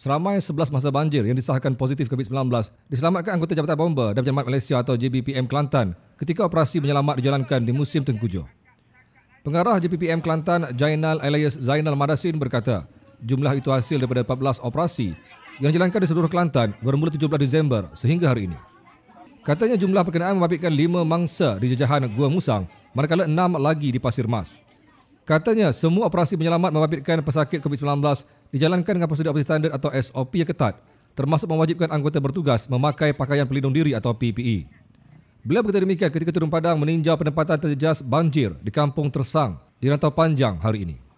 Seramai 11 masa banjir yang disahkan positif COVID-19 diselamatkan anggota Jabatan Bomba dan Penyelamat Malaysia atau JBPM Kelantan ketika operasi menyelamat dijalankan di musim tengkujuh. Pengarah JBPM Kelantan Jainal Elias Zainal Madasin berkata, jumlah itu hasil daripada 14 operasi yang dijalankan di seluruh Kelantan bermula 17 Disember sehingga hari ini. Katanya jumlah perkenaan membabitkan 5 mangsa di jejahan Gua Musang, manakala 6 lagi di Pasir Mas. Katanya semua operasi penyelamat membabitkan pesakit COVID-19 dijalankan dengan prosedur operasi standard atau SOP yang ketat termasuk mewajibkan anggota bertugas memakai pakaian pelindung diri atau PPE. Beliau berkata demikian ketika turun padang meninjau penempatan terjejas banjir di kampung Tersang di Rantau Panjang hari ini.